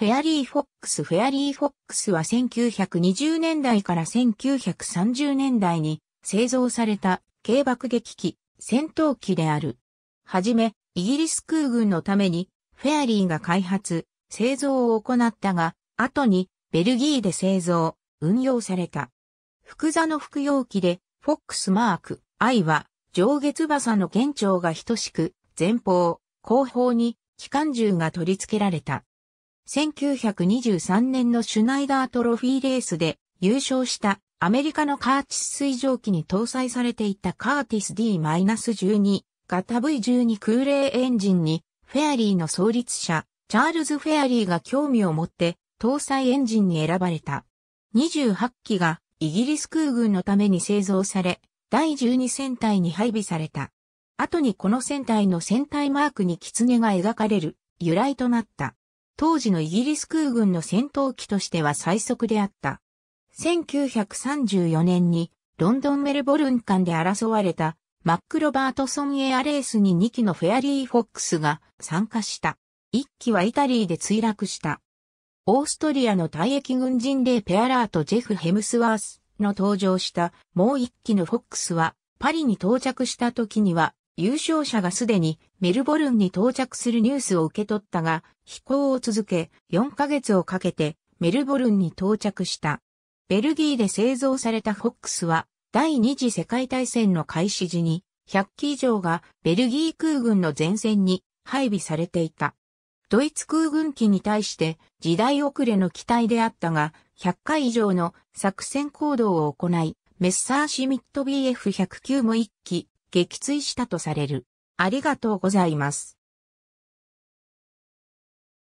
フェアリー・フォックス。フェアリー・フォックスは1920年代から1930年代に製造された軽爆撃機、戦闘機である。はじめ、イギリス空軍のためにフェアリーが開発、製造を行ったが、後にベルギーで製造、運用された。福座の服用機で、フォックスマーク、I は上下翼の幻聴が等しく、前方、後方に機関銃が取り付けられた。1923年のシュナイダートロフィーレースで優勝したアメリカのカーチス水蒸気に搭載されていたカーティス D-12 型 V12 空冷エンジンにフェアリーの創立者チャールズ・フェアリーが興味を持って搭載エンジンに選ばれた。28機がイギリス空軍のために製造され、第12戦隊に配備された。後にこの戦隊の戦隊マークに狐が描かれる由来となった。当時のイギリス空軍の戦闘機としては最速であった。1934年にロンドンメルボルン間で争われたマック・ロバートソンエアレースに2機のフェアリー・フォックスが参加した。1機はイタリーで墜落した。オーストリアの退役軍人レペアラーとジェフ・ヘムスワースの登場したもう1機のフォックスはパリに到着した時には優勝者がすでにメルボルンに到着するニュースを受け取ったが、飛行を続け、4ヶ月をかけてメルボルンに到着した。ベルギーで製造されたフォックスは、第二次世界大戦の開始時に、100機以上がベルギー空軍の前線に配備されていた。ドイツ空軍機に対して時代遅れの機体であったが、100回以上の作戦行動を行い、メッサーシミット BF109 も1機、撃墜したとされる。ありがとうございます。